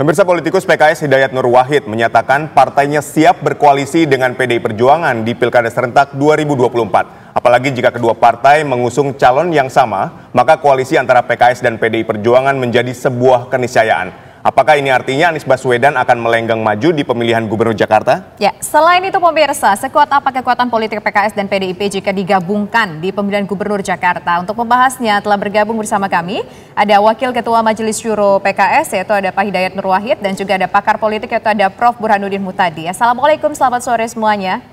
Pemirsa politikus PKS Hidayat Nur Wahid menyatakan partainya siap berkoalisi dengan PDI Perjuangan di Pilkada Serentak 2024. Apalagi jika kedua partai mengusung calon yang sama, maka koalisi antara PKS dan PDI Perjuangan menjadi sebuah keniscayaan. Apakah ini artinya Anies Baswedan akan melenggang maju di pemilihan Gubernur Jakarta? Ya, selain itu pemirsa, sekuat apa kekuatan politik PKS dan PDIP jika digabungkan di pemilihan Gubernur Jakarta? Untuk membahasnya telah bergabung bersama kami ada Wakil Ketua Majelis Syuro PKS yaitu ada Pak Hidayat Nur Wahid dan juga ada pakar politik yaitu ada Prof Burhanuddin Mutadi. Assalamualaikum, selamat sore semuanya.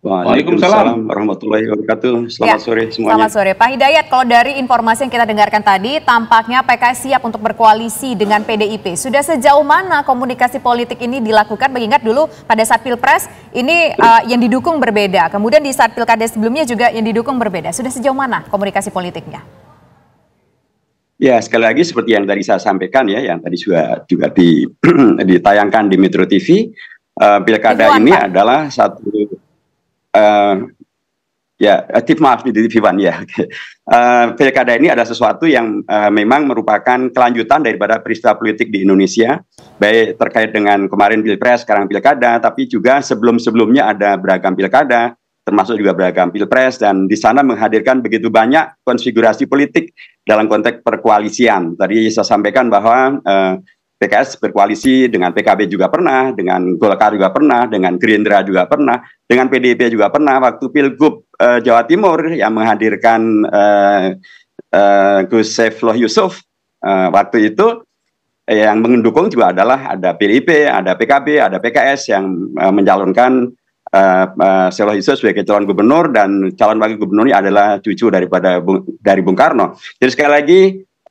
Waalaikumsalam warahmatullahi wabarakatuh. Selamat ya, sore semuanya. Selamat sore. Pak Hidayat, kalau dari informasi yang kita dengarkan tadi, tampaknya PKS siap untuk berkoalisi dengan PDIP. Sudah sejauh mana komunikasi politik ini dilakukan? Mengingat dulu pada saat Pilpres ini uh, yang didukung berbeda. Kemudian di saat Pilkada sebelumnya juga yang didukung berbeda. Sudah sejauh mana komunikasi politiknya? Ya, sekali lagi seperti yang tadi saya sampaikan ya, yang tadi juga juga di, ditayangkan di Metro TV, uh, eh, Pilkada ini adalah satu uh, ya eh, tip maaf di Vivan ya. Eh, pilkada ini ada sesuatu yang uh, memang merupakan kelanjutan daripada peristiwa politik di Indonesia, baik terkait dengan kemarin pilpres, sekarang pilkada, tapi juga sebelum-sebelumnya ada beragam pilkada, termasuk juga beragam pilpres dan di sana menghadirkan begitu banyak konfigurasi politik dalam konteks perkoalisian. Tadi saya sampaikan bahwa uh, PKS berkoalisi dengan PKB juga pernah, dengan Golkar juga pernah, dengan Gerindra juga pernah, dengan PDIP juga pernah waktu Pilgub eh, Jawa Timur yang menghadirkan eh, eh, Gus Saifullah Yusuf eh, waktu itu eh, yang mendukung juga adalah ada PDIP, ada PKB, ada PKS yang eh, menjalankan eh, eh, Yusuf sebagai calon gubernur dan calon wakil ini adalah cucu daripada dari Bung Karno. Jadi sekali lagi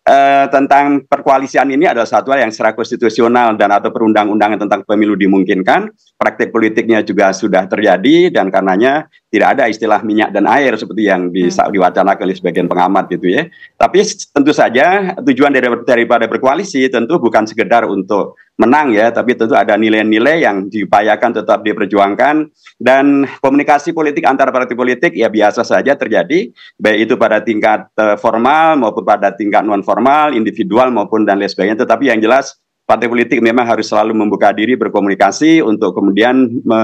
Eh, tentang perkoalisian ini adalah satu hal yang secara konstitusional dan atau perundang-undangan tentang pemilu dimungkinkan. Praktik politiknya juga sudah terjadi dan karenanya tidak ada istilah minyak dan air seperti yang hmm. bisa hmm. diwacanakan oleh sebagian pengamat gitu ya. Tapi tentu saja tujuan dari, daripada berkoalisi tentu bukan sekedar untuk menang ya, tapi tentu ada nilai-nilai yang diupayakan tetap diperjuangkan dan komunikasi politik antar partai politik ya biasa saja terjadi baik itu pada tingkat eh, formal maupun pada tingkat non formal, individual maupun dan lain sebagainya. Tetapi yang jelas partai politik memang harus selalu membuka diri berkomunikasi untuk kemudian me,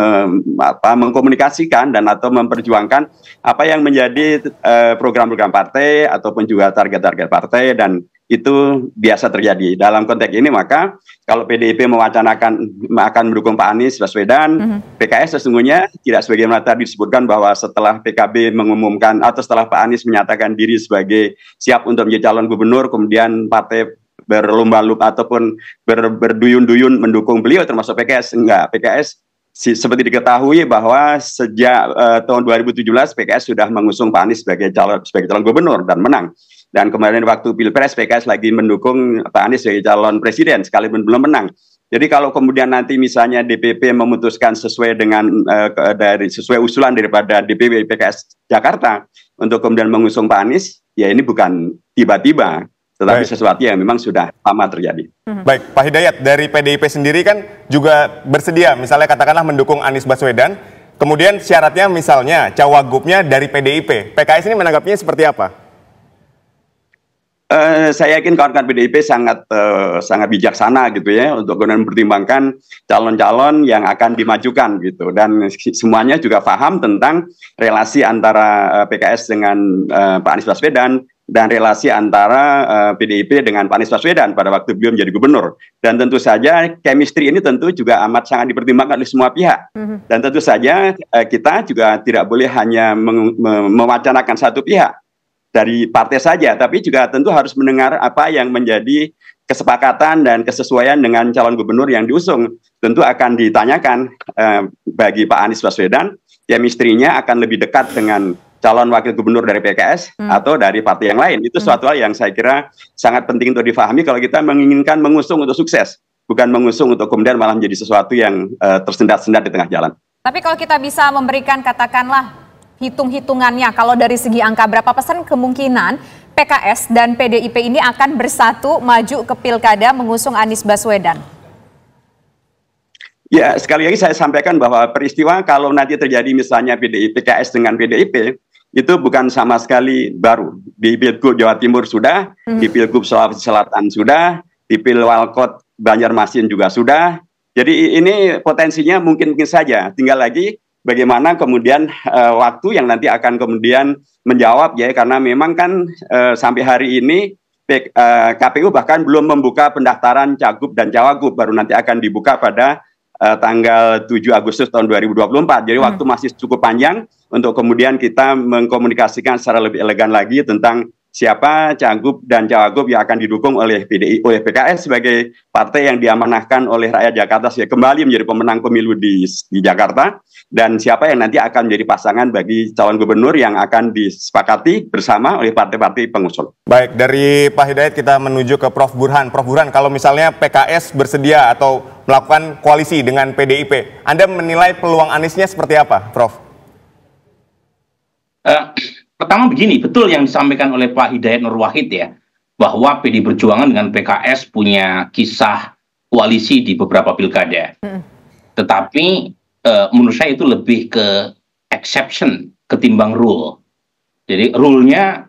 apa, mengkomunikasikan dan atau memperjuangkan apa yang menjadi eh, program-program uh, partai ataupun juga target-target partai dan itu biasa terjadi dalam konteks ini maka kalau PDIP mewacanakan akan mendukung Pak Anies Baswedan mm -hmm. PKS sesungguhnya tidak sebagaimana tadi disebutkan bahwa setelah PKB mengumumkan atau setelah Pak Anies menyatakan diri sebagai siap untuk menjadi calon gubernur kemudian partai berlomba lumba ataupun ber, berduyun-duyun mendukung beliau termasuk PKS enggak PKS si, seperti diketahui bahwa sejak uh, tahun 2017 PKS sudah mengusung Pak Anies sebagai calon sebagai calon gubernur dan menang dan kemarin waktu pilpres PKS lagi mendukung Pak Anies sebagai calon presiden sekalipun belum menang jadi kalau kemudian nanti misalnya DPP memutuskan sesuai dengan uh, dari sesuai usulan daripada DPP PKS Jakarta untuk kemudian mengusung Pak Anies, ya ini bukan tiba-tiba tetapi Baik. sesuatu yang memang sudah lama terjadi. Hmm. Baik, Pak Hidayat dari PDIP sendiri kan juga bersedia misalnya katakanlah mendukung Anies Baswedan, kemudian syaratnya misalnya cawagupnya dari PDIP. PKS ini menanggapinya seperti apa? Uh, saya yakin kawan-kawan PDIP sangat uh, sangat bijaksana gitu ya untuk kemudian mempertimbangkan calon-calon yang akan dimajukan gitu dan semuanya juga paham tentang relasi antara uh, eh, PKS dengan uh, Pak Anies Baswedan dan relasi antara uh, eh, PDIP dengan Pak Anies Baswedan pada waktu beliau menjadi gubernur. Dan tentu saja chemistry ini tentu juga amat sangat dipertimbangkan oleh semua pihak. Mm-hmm. Dan tentu saja uh, kita juga tidak boleh hanya meng- mewacanakan satu pihak dari partai saja, tapi juga tentu harus mendengar apa yang menjadi kesepakatan dan kesesuaian dengan calon gubernur yang diusung. Tentu akan ditanyakan uh, bagi Pak Anies Baswedan, chemistry akan lebih dekat dengan calon wakil gubernur dari PKS hmm. atau dari partai yang lain. Itu hmm. suatu hal yang saya kira sangat penting untuk difahami kalau kita menginginkan mengusung untuk sukses, bukan mengusung untuk kemudian malah menjadi sesuatu yang uh, tersendat-sendat di tengah jalan. Tapi kalau kita bisa memberikan katakanlah hitung-hitungannya kalau dari segi angka berapa persen kemungkinan PKS dan PDIP ini akan bersatu maju ke pilkada mengusung Anies Baswedan? Ya, sekali lagi saya sampaikan bahwa peristiwa kalau nanti terjadi misalnya PDIP, PKS dengan PDIP, itu bukan sama sekali baru. Di Pilgub Jawa Timur sudah, hmm. di Pilgub Sulawesi Selatan sudah, di Pilwalkot Banjarmasin juga sudah. Jadi ini potensinya mungkin-mungkin saja. Tinggal lagi bagaimana kemudian e, waktu yang nanti akan kemudian menjawab ya karena memang kan e, sampai hari ini e, eh, KPU bahkan belum membuka pendaftaran cagup dan cawagub baru nanti akan dibuka pada uh, tanggal 7 Agustus tahun 2024. Jadi hmm. waktu masih cukup panjang untuk kemudian kita mengkomunikasikan secara lebih elegan lagi tentang siapa cagup dan cawagup yang akan didukung oleh PDI oleh PKS sebagai partai yang diamanahkan oleh rakyat Jakarta sehingga kembali menjadi pemenang pemilu di di Jakarta dan siapa yang nanti akan menjadi pasangan bagi calon gubernur yang akan disepakati bersama oleh partai-partai pengusul. Baik, dari Pak Hidayat kita menuju ke Prof Burhan. Prof Burhan, kalau misalnya PKS bersedia atau melakukan koalisi dengan PDIP, Anda menilai peluang Aniesnya seperti apa, Prof? Uh pertama begini, betul yang disampaikan oleh Pak Hidayat Nur Wahid ya, bahwa PD Perjuangan dengan PKS punya kisah koalisi di beberapa pilkada. Hmm. Tetapi eh, menurut saya itu lebih ke exception ketimbang rule. Jadi rule-nya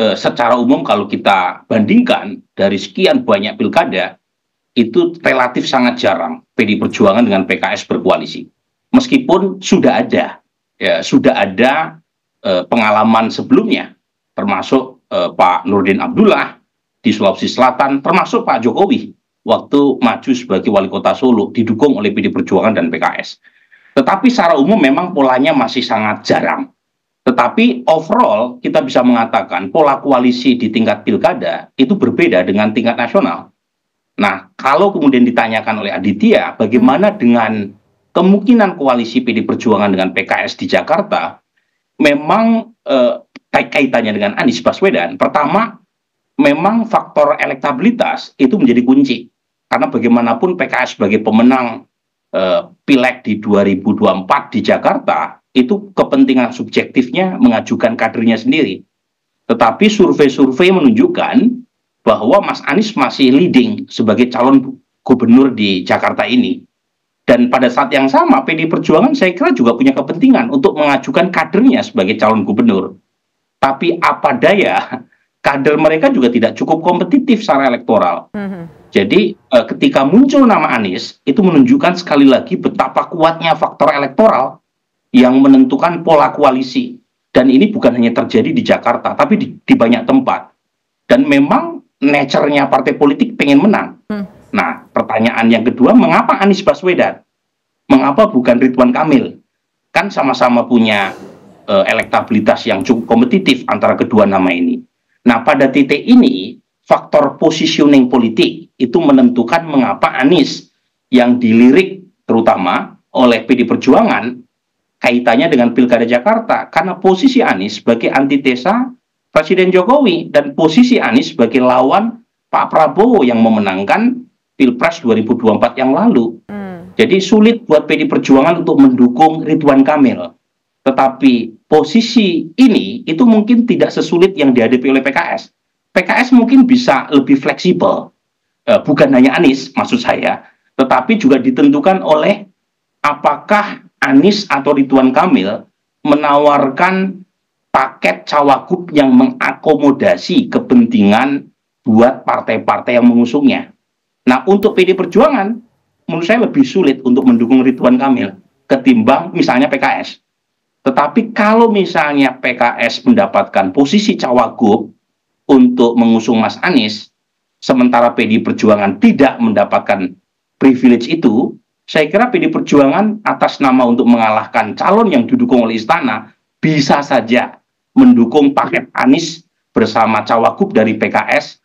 eh, secara umum kalau kita bandingkan dari sekian banyak pilkada itu relatif sangat jarang PD Perjuangan dengan PKS berkoalisi. Meskipun sudah ada ya sudah ada Eh, pengalaman sebelumnya, termasuk eh, Pak Nurdin Abdullah di Sulawesi Selatan, termasuk Pak Jokowi waktu maju sebagai wali kota Solo didukung oleh PD Perjuangan dan PKS. Tetapi secara umum memang polanya masih sangat jarang. Tetapi overall kita bisa mengatakan pola koalisi di tingkat pilkada itu berbeda dengan tingkat nasional. Nah, kalau kemudian ditanyakan oleh Aditya bagaimana dengan kemungkinan koalisi PD Perjuangan dengan PKS di Jakarta, memang eh, kaitannya dengan Anies Baswedan, pertama memang faktor elektabilitas itu menjadi kunci. Karena bagaimanapun PKS sebagai pemenang eh, pileg di 2024 di Jakarta itu kepentingan subjektifnya mengajukan kadernya sendiri. Tetapi survei-survei menunjukkan bahwa Mas Anies masih leading sebagai calon gubernur di Jakarta ini dan pada saat yang sama PD Perjuangan saya kira juga punya kepentingan untuk mengajukan kadernya sebagai calon gubernur. Tapi apa daya, kader mereka juga tidak cukup kompetitif secara elektoral. Mm -hmm. Jadi eh, ketika muncul nama Anies, itu menunjukkan sekali lagi betapa kuatnya faktor elektoral yang menentukan pola koalisi. Dan ini bukan hanya terjadi di Jakarta, tapi di, di banyak tempat. Dan memang nature-nya partai politik pengen menang. Hmm. Nah, Pertanyaan yang kedua, mengapa Anies Baswedan? Mengapa bukan Ridwan Kamil? Kan sama-sama punya e, elektabilitas yang cukup kompetitif antara kedua nama ini. Nah, pada titik ini faktor positioning politik itu menentukan mengapa Anies yang dilirik terutama oleh PD Perjuangan kaitannya dengan Pilkada Jakarta karena posisi Anies sebagai antitesa Presiden Jokowi dan posisi Anies sebagai lawan Pak Prabowo yang memenangkan Pilpres 2024 yang lalu. Hmm. Jadi sulit buat PD Perjuangan untuk mendukung Ridwan Kamil. Tetapi posisi ini itu mungkin tidak sesulit yang dihadapi oleh PKS. PKS mungkin bisa lebih fleksibel, eh, bukan hanya Anies maksud saya, tetapi juga ditentukan oleh apakah Anies atau Ridwan Kamil menawarkan paket cawagup yang mengakomodasi kepentingan buat partai-partai yang mengusungnya. Nah, untuk PD Perjuangan, menurut saya lebih sulit untuk mendukung Ridwan Kamil ketimbang misalnya PKS. Tetapi kalau misalnya PKS mendapatkan posisi cawagup untuk mengusung Mas Anies, sementara PD Perjuangan tidak mendapatkan privilege itu, saya kira PD Perjuangan atas nama untuk mengalahkan calon yang didukung oleh istana bisa saja mendukung paket Anies bersama cawagup dari PKS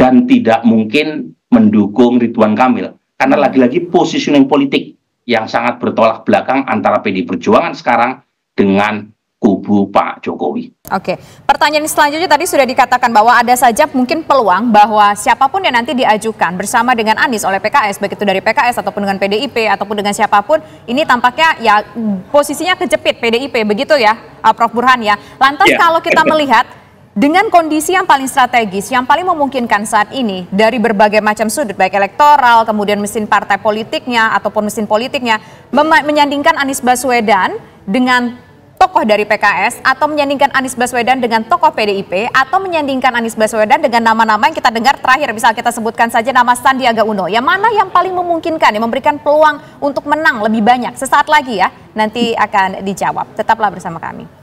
dan tidak mungkin mendukung Ridwan Kamil karena lagi-lagi positioning politik yang sangat bertolak belakang antara PD Perjuangan sekarang dengan kubu Pak Jokowi. Oke, pertanyaan selanjutnya tadi sudah dikatakan bahwa ada saja mungkin peluang bahwa siapapun yang nanti diajukan bersama dengan Anies oleh PKS, baik itu dari PKS ataupun dengan PDIP ataupun dengan siapapun, ini tampaknya ya posisinya kejepit PDIP begitu ya, uh, Prof Burhan ya. Lantas ya. kalau kita melihat dengan kondisi yang paling strategis, yang paling memungkinkan saat ini dari berbagai macam sudut, baik elektoral, kemudian mesin partai politiknya ataupun mesin politiknya, menyandingkan Anies Baswedan dengan tokoh dari PKS atau menyandingkan Anies Baswedan dengan tokoh PDIP atau menyandingkan Anies Baswedan dengan nama-nama yang kita dengar terakhir, misal kita sebutkan saja nama Sandiaga Uno, yang mana yang paling memungkinkan, yang memberikan peluang untuk menang lebih banyak. Sesaat lagi ya, nanti akan dijawab. Tetaplah bersama kami.